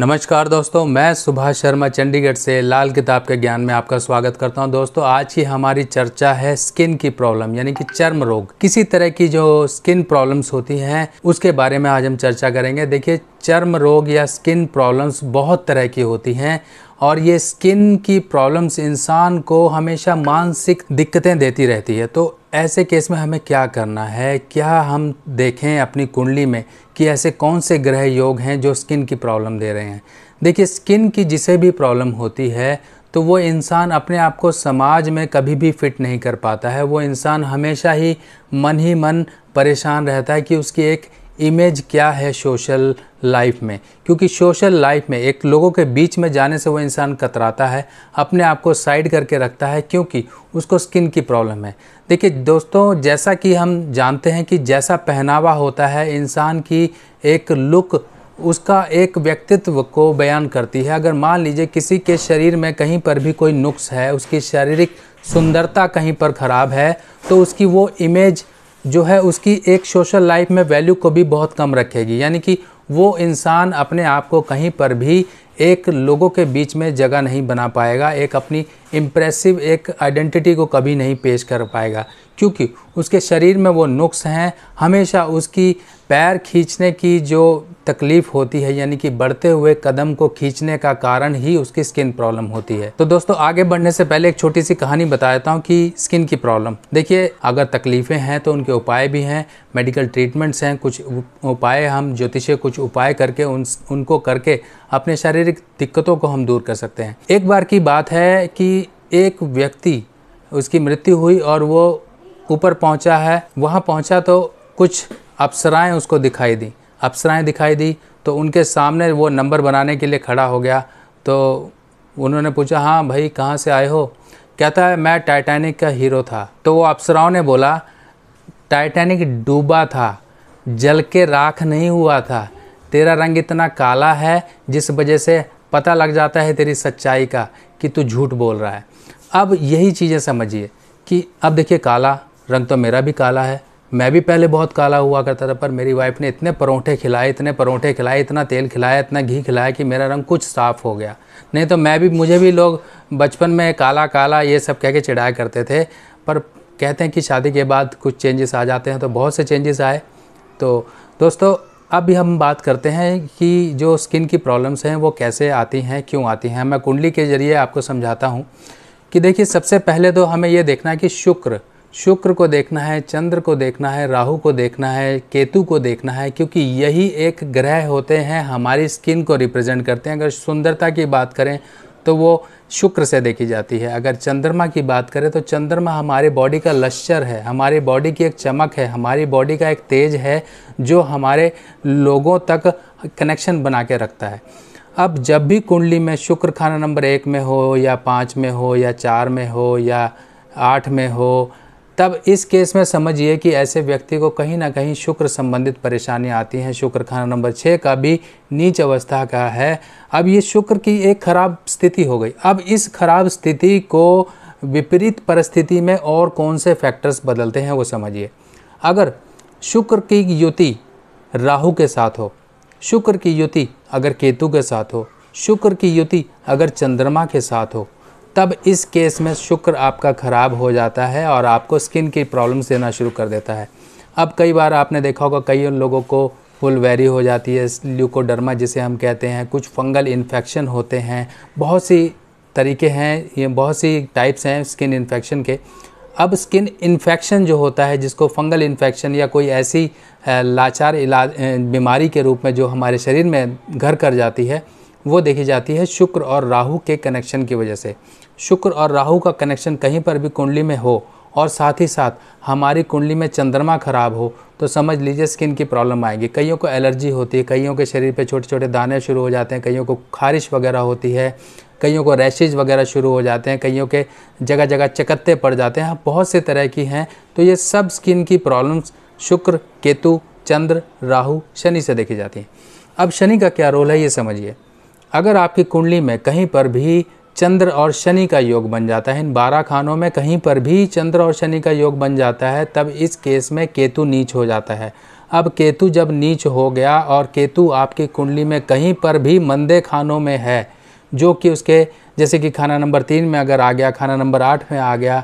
नमस्कार दोस्तों मैं सुभाष शर्मा चंडीगढ़ से लाल किताब के ज्ञान में आपका स्वागत करता हूं दोस्तों आज की हमारी चर्चा है स्किन की प्रॉब्लम यानी कि चर्म रोग किसी तरह की जो स्किन प्रॉब्लम्स होती हैं उसके बारे में आज हम चर्चा करेंगे देखिए चर्म रोग या स्किन प्रॉब्लम्स बहुत तरह की होती हैं और ये स्किन की प्रॉब्लम्स इंसान को हमेशा मानसिक दिक्कतें देती रहती है तो ऐसे केस में हमें क्या करना है क्या हम देखें अपनी कुंडली में कि ऐसे कौन से ग्रह योग हैं जो स्किन की प्रॉब्लम दे रहे हैं देखिए स्किन की जिसे भी प्रॉब्लम होती है तो वो इंसान अपने आप को समाज में कभी भी फिट नहीं कर पाता है वो इंसान हमेशा ही मन ही मन परेशान रहता है कि उसकी एक इमेज क्या है सोशल लाइफ में क्योंकि सोशल लाइफ में एक लोगों के बीच में जाने से वो इंसान कतराता है अपने आप को साइड करके रखता है क्योंकि उसको स्किन की प्रॉब्लम है देखिए दोस्तों जैसा कि हम जानते हैं कि जैसा पहनावा होता है इंसान की एक लुक उसका एक व्यक्तित्व को बयान करती है अगर मान लीजिए किसी के शरीर में कहीं पर भी कोई नुक्स है उसकी शारीरिक सुंदरता कहीं पर ख़राब है तो उसकी वो इमेज जो है उसकी एक सोशल लाइफ में वैल्यू को भी बहुत कम रखेगी यानी कि वो इंसान अपने आप को कहीं पर भी एक लोगों के बीच में जगह नहीं बना पाएगा एक अपनी इम्प्रेसिव एक आइडेंटिटी को कभी नहीं पेश कर पाएगा क्योंकि उसके शरीर में वो नुक्स हैं हमेशा उसकी पैर खींचने की जो तकलीफ़ होती है यानी कि बढ़ते हुए कदम को खींचने का कारण ही उसकी स्किन प्रॉब्लम होती है तो दोस्तों आगे बढ़ने से पहले एक छोटी सी कहानी बता देता हूँ कि स्किन की प्रॉब्लम देखिए अगर तकलीफ़ें हैं तो उनके उपाय भी हैं मेडिकल ट्रीटमेंट्स हैं कुछ उपाय हम ज्योतिषीय कुछ उपाय करके उन उनको करके अपने शारीरिक दिक्कतों को हम दूर कर सकते हैं एक बार की बात है कि एक व्यक्ति उसकी मृत्यु हुई और वो ऊपर पहुंचा है वहाँ पहुंचा तो कुछ अप्सराएं उसको दिखाई दी अप्सराएं दिखाई दी तो उनके सामने वो नंबर बनाने के लिए खड़ा हो गया तो उन्होंने पूछा हाँ भाई कहाँ से आए हो कहता है मैं टाइटैनिक का हीरो था तो वो अप्सराओं ने बोला टाइटैनिक डूबा था जल के राख नहीं हुआ था तेरा रंग इतना काला है जिस वजह से पता लग जाता है तेरी सच्चाई का कि तू झूठ बोल रहा है अब यही चीज़ें समझिए कि अब देखिए काला रंग तो मेरा भी काला है मैं भी पहले बहुत काला हुआ करता था पर मेरी वाइफ ने इतने परोंठे खिलाए इतने परोंठे खिलाए इतना तेल खिलाया इतना घी खिलाया कि मेरा रंग कुछ साफ़ हो गया नहीं तो मैं भी मुझे भी लोग बचपन में काला काला ये सब कह के चिढ़ाया करते थे पर कहते हैं कि शादी के बाद कुछ चेंजेस आ जाते हैं तो बहुत से चेंजेस आए तो दोस्तों अभी हम बात करते हैं कि जो स्किन की प्रॉब्लम्स हैं वो कैसे आती हैं क्यों आती हैं मैं कुंडली के ज़रिए आपको समझाता हूँ कि देखिए सबसे पहले तो हमें ये देखना है कि शुक्र शुक्र को देखना है चंद्र को देखना है राहु को देखना है केतु को देखना है क्योंकि यही एक ग्रह होते हैं हमारी स्किन को रिप्रेजेंट करते हैं अगर सुंदरता की बात करें तो वो शुक्र से देखी जाती है अगर चंद्रमा की बात करें तो चंद्रमा हमारे बॉडी का लश्चर है हमारे बॉडी की एक चमक है हमारी बॉडी का एक तेज है जो हमारे लोगों तक कनेक्शन बना के रखता है अब जब भी कुंडली में शुक्र खाना नंबर एक में हो या पाँच में हो या चार में हो या आठ में हो तब इस केस में समझिए कि ऐसे व्यक्ति को कहीं ना कहीं शुक्र संबंधित परेशानियां आती हैं शुक्र खाना नंबर छः का भी नीच अवस्था का है अब ये शुक्र की एक खराब स्थिति हो गई अब इस खराब स्थिति को विपरीत परिस्थिति में और कौन से फैक्टर्स बदलते हैं वो समझिए अगर शुक्र की युति राहु के साथ हो शुक्र की युति अगर केतु के साथ हो शुक्र की युति अगर चंद्रमा के साथ हो तब इस केस में शुक्र आपका ख़राब हो जाता है और आपको स्किन की प्रॉब्लम्स देना शुरू कर देता है अब कई बार आपने देखा होगा कई लोगों को फुल वेरी हो जाती है ल्यूकोडर्मा जिसे हम कहते हैं कुछ फंगल इन्फेक्शन होते हैं बहुत सी तरीके हैं ये बहुत सी टाइप्स हैं स्किन इन्फेक्शन के अब स्किन इन्फेक्शन जो होता है जिसको फंगल इन्फेक्शन या कोई ऐसी लाचार इलाज बीमारी के रूप में जो हमारे शरीर में घर कर जाती है वो देखी जाती है शुक्र और राहु के कनेक्शन की वजह से शुक्र और राहु का कनेक्शन कहीं पर भी कुंडली में हो और साथ ही साथ हमारी कुंडली में चंद्रमा खराब हो तो समझ लीजिए स्किन की प्रॉब्लम आएगी कईयों को एलर्जी होती है कईयों के शरीर पे छोटे छोटे दाने शुरू हो जाते हैं कईयों को खारिश वगैरह होती है कईयों को रैशेज वगैरह शुरू हो जाते हैं कईयों के जगह जगह चकत्ते पड़ जाते हैं हाँ, बहुत से तरह की हैं तो ये सब स्किन की प्रॉब्लम्स शुक्र केतु चंद्र राहु शनि से देखी जाती हैं अब शनि का क्या रोल है ये समझिए अगर आपकी कुंडली में कहीं पर भी चंद्र और शनि का योग बन जाता है इन बारह खानों में कहीं पर भी चंद्र और शनि का योग बन जाता है तब इस केस में केतु नीच हो जाता है अब केतु जब नीच हो गया और केतु आपकी कुंडली में कहीं पर भी मंदे खानों में है जो कि उसके जैसे कि खाना नंबर तीन में अगर आ गया खाना नंबर आठ में आ गया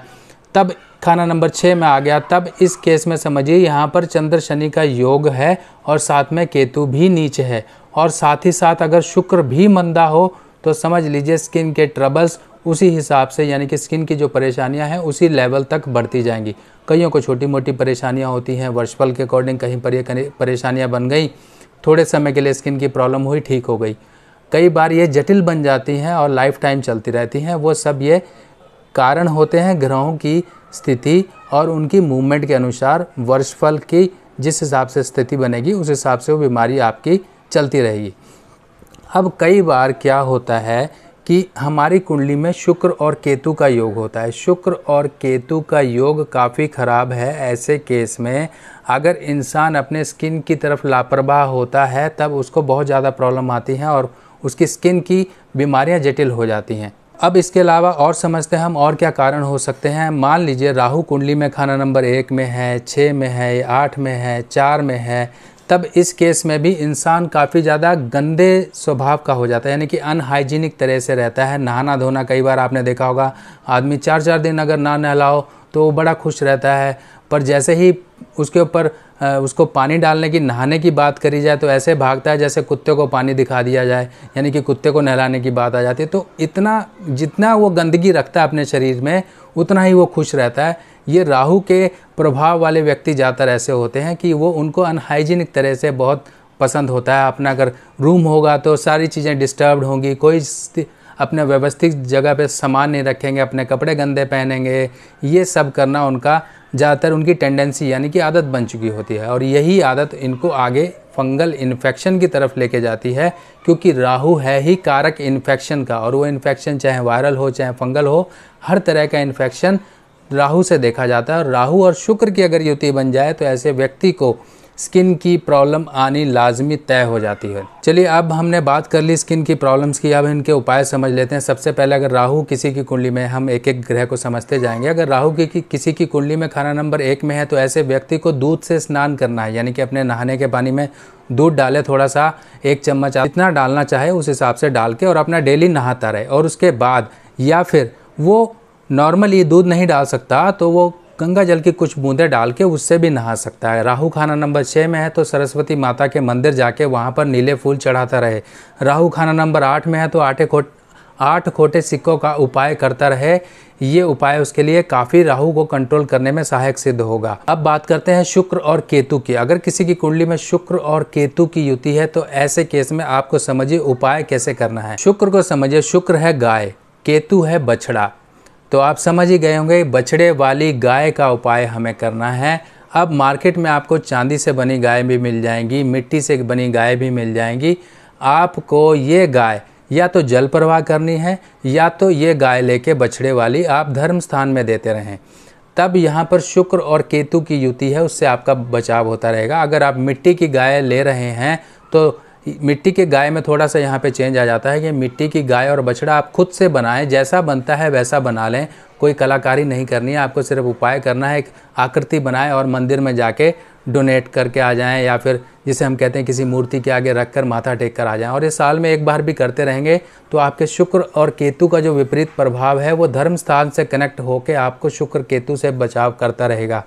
तब खाना नंबर छः में आ गया तब इस केस में समझिए यहाँ पर चंद्र शनि का योग है और साथ में केतु भी नीचे है और साथ ही साथ अगर शुक्र भी मंदा हो तो समझ लीजिए स्किन के ट्रबल्स उसी हिसाब से यानी कि स्किन की जो परेशानियां हैं उसी लेवल तक बढ़ती जाएंगी कईयों को छोटी मोटी परेशानियां होती हैं वर्षफल के अकॉर्डिंग कहीं पर ये परेशानियां बन गई थोड़े समय के लिए स्किन की प्रॉब्लम हुई ठीक हो गई कई बार ये जटिल बन जाती हैं और लाइफ टाइम चलती रहती हैं वो सब ये कारण होते हैं ग्रहों की स्थिति और उनकी मूवमेंट के अनुसार वर्षफल की जिस हिसाब से स्थिति बनेगी उस हिसाब से वो बीमारी आपकी चलती रहेगी अब कई बार क्या होता है कि हमारी कुंडली में शुक्र और केतु का योग होता है शुक्र और केतु का योग काफ़ी ख़राब है ऐसे केस में अगर इंसान अपने स्किन की तरफ लापरवाह होता है तब उसको बहुत ज़्यादा प्रॉब्लम आती है और उसकी स्किन की बीमारियां जटिल हो जाती हैं अब इसके अलावा और समझते हैं हम और क्या कारण हो सकते हैं मान लीजिए राहु कुंडली में खाना नंबर एक में है छः में है आठ में है चार में है तब इस केस में भी इंसान काफ़ी ज़्यादा गंदे स्वभाव का हो जाता है यानी कि अनहाइजीनिक तरह से रहता है नहाना धोना कई बार आपने देखा होगा आदमी चार चार दिन अगर ना नहलाओ तो वो बड़ा खुश रहता है पर जैसे ही उसके ऊपर उसको पानी डालने की नहाने की बात करी जाए तो ऐसे भागता है जैसे कुत्ते को पानी दिखा दिया जाए यानी कि कुत्ते को नहलाने की बात आ जाती है तो इतना जितना वो गंदगी रखता है अपने शरीर में उतना ही वो खुश रहता है ये राहु के प्रभाव वाले व्यक्ति ज़्यादातर ऐसे होते हैं कि वो उनको अनहाइजीनिक तरह से बहुत पसंद होता है अपना अगर रूम होगा तो सारी चीज़ें डिस्टर्ब होंगी कोई अपने व्यवस्थित जगह पे सामान नहीं रखेंगे अपने कपड़े गंदे पहनेंगे ये सब करना उनका ज़्यादातर उनकी टेंडेंसी यानी कि आदत बन चुकी होती है और यही आदत इनको आगे फंगल इन्फेक्शन की तरफ लेके जाती है क्योंकि राहु है ही कारक इन्फेक्शन का और वो इन्फेक्शन चाहे वायरल हो चाहे फंगल हो हर तरह का इन्फेक्शन राहु से देखा जाता है और राहु और शुक्र की अगर युति बन जाए तो ऐसे व्यक्ति को स्किन की प्रॉब्लम आनी लाजमी तय हो जाती है चलिए अब हमने बात कर ली स्किन की प्रॉब्लम्स की अब इनके उपाय समझ लेते हैं सबसे पहले अगर राहु किसी की कुंडली में हम एक एक ग्रह को समझते जाएंगे अगर राहु की कि, किसी की कुंडली में खाना नंबर एक में है तो ऐसे व्यक्ति को दूध से स्नान करना है यानी कि अपने नहाने के पानी में दूध डाले थोड़ा सा एक चम्मच जितना डालना चाहे उस हिसाब से डाल के और अपना डेली नहाता रहे और उसके बाद या फिर वो नॉर्मल ये दूध नहीं डाल सकता तो वो गंगा जल की कुछ बूंदें डाल के उससे भी नहा सकता है राहु खाना नंबर छः में है तो सरस्वती माता के मंदिर जाके वहाँ पर नीले फूल चढ़ाता रहे राहु खाना नंबर आठ में है तो आठे खोट आठ खोटे सिक्कों का उपाय करता रहे ये उपाय उसके लिए काफ़ी राहु को कंट्रोल करने में सहायक सिद्ध होगा अब बात करते हैं शुक्र और केतु की अगर किसी की कुंडली में शुक्र और केतु की युति है तो ऐसे केस में आपको समझिए उपाय कैसे करना है शुक्र को समझिए शुक्र है गाय केतु है बछड़ा तो आप समझ ही गए होंगे बछड़े वाली गाय का उपाय हमें करना है अब मार्केट में आपको चांदी से बनी गाय भी मिल जाएंगी मिट्टी से बनी गाय भी मिल जाएंगी आपको ये गाय या तो जल प्रवाह करनी है या तो ये गाय लेके बछड़े वाली आप धर्म स्थान में देते रहें तब यहाँ पर शुक्र और केतु की युति है उससे आपका बचाव होता रहेगा अगर आप मिट्टी की गाय ले रहे हैं तो मिट्टी के गाय में थोड़ा सा यहाँ पे चेंज आ जाता है कि मिट्टी की गाय और बछड़ा आप खुद से बनाएं जैसा बनता है वैसा बना लें कोई कलाकारी नहीं करनी है आपको सिर्फ उपाय करना है एक आकृति बनाएं और मंदिर में जाके डोनेट करके आ जाएं या फिर जिसे हम कहते हैं किसी मूर्ति के आगे रख कर माथा टेक कर आ जाएं और ये साल में एक बार भी करते रहेंगे तो आपके शुक्र और केतु का जो विपरीत प्रभाव है वो धर्म स्थान से कनेक्ट होकर आपको शुक्र केतु से बचाव करता रहेगा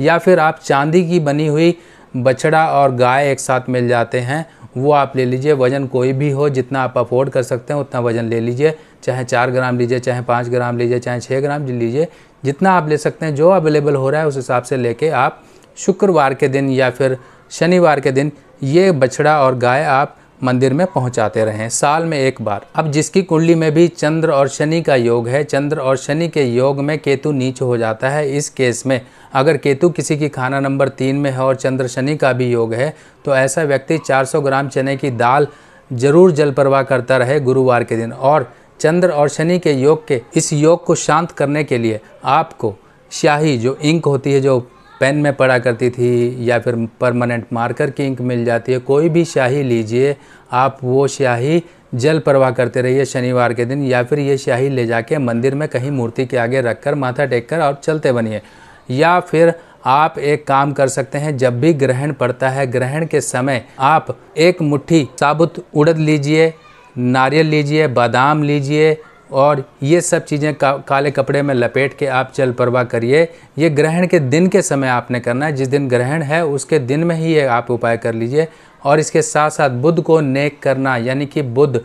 या फिर आप चांदी की बनी हुई बछड़ा और गाय एक साथ मिल जाते हैं वो आप ले लीजिए वज़न कोई भी हो जितना आप अफोर्ड कर सकते हैं उतना वज़न ले लीजिए चाहे चार ग्राम लीजिए चाहे पाँच ग्राम लीजिए चाहे छः ग्राम लीजिए जितना आप ले सकते हैं जो अवेलेबल हो रहा है उस हिसाब से लेके आप शुक्रवार के दिन या फिर शनिवार के दिन ये बछड़ा और गाय आप मंदिर में पहुंचाते रहें साल में एक बार अब जिसकी कुंडली में भी चंद्र और शनि का योग है चंद्र और शनि के योग में केतु नीच हो जाता है इस केस में अगर केतु किसी की खाना नंबर तीन में है और चंद्र शनि का भी योग है तो ऐसा व्यक्ति 400 ग्राम चने की दाल जरूर जल प्रवाह करता रहे गुरुवार के दिन और चंद्र और शनि के योग के इस योग को शांत करने के लिए आपको स्याही जो इंक होती है जो पेन में पढ़ा करती थी या फिर परमानेंट मार्कर की इंक मिल जाती है कोई भी स्याही लीजिए आप वो स्याही जल प्रवाह करते रहिए शनिवार के दिन या फिर ये स्याही ले जाके मंदिर में कहीं मूर्ति के आगे रखकर माथा टेक कर और चलते बनिए या फिर आप एक काम कर सकते हैं जब भी ग्रहण पड़ता है ग्रहण के समय आप एक मुट्ठी साबुत उड़द लीजिए नारियल लीजिए बादाम लीजिए और ये सब चीज़ें का, काले कपड़े में लपेट के आप जल प्रवाह करिए ये ग्रहण के दिन के समय आपने करना है जिस दिन ग्रहण है उसके दिन में ही ये आप उपाय कर लीजिए और इसके साथ साथ बुद्ध को नेक करना यानी कि बुद्ध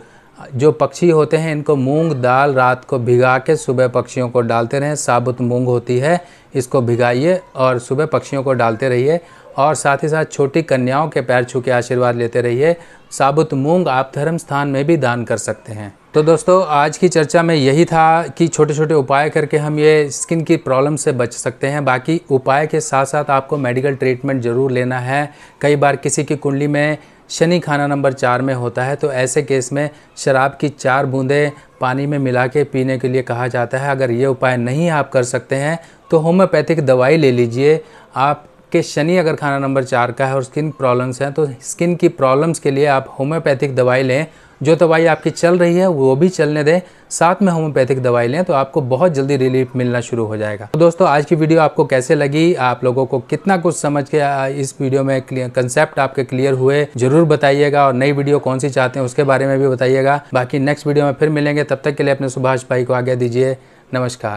जो पक्षी होते हैं इनको मूंग दाल रात को भिगा के सुबह पक्षियों को डालते रहें साबुत मूंग होती है इसको भिगाइए और सुबह पक्षियों को डालते रहिए और साथ ही साथ छोटी कन्याओं के पैर छू के आशीर्वाद लेते रहिए साबुत मूंग आप धर्म स्थान में भी दान कर सकते हैं तो दोस्तों आज की चर्चा में यही था कि छोटे छोटे उपाय करके हम ये स्किन की प्रॉब्लम से बच सकते हैं बाकी उपाय के साथ साथ आपको मेडिकल ट्रीटमेंट ज़रूर लेना है कई बार किसी की कुंडली में शनि खाना नंबर चार में होता है तो ऐसे केस में शराब की चार बूंदें पानी में मिला के पीने के लिए कहा जाता है अगर ये उपाय नहीं आप कर सकते हैं तो होम्योपैथिक दवाई ले लीजिए आप शनि अगर खाना नंबर चार का है और स्किन प्रॉब्लम्स हैं तो स्किन की प्रॉब्लम्स के लिए आप होम्योपैथिक दवाई लें जो दवाई आपकी चल रही है वो भी चलने दें साथ में होम्योपैथिक दवाई लें तो आपको बहुत जल्दी रिलीफ मिलना शुरू हो जाएगा तो दोस्तों आज की वीडियो आपको कैसे लगी आप लोगों को कितना कुछ समझ के इस वीडियो में कंसेप्ट आपके क्लियर हुए जरूर बताइएगा और नई वीडियो कौन सी चाहते हैं उसके बारे में भी बताइएगा बाकी नेक्स्ट वीडियो में फिर मिलेंगे तब तक के लिए अपने सुभाष भाई को आगे दीजिए नमस्कार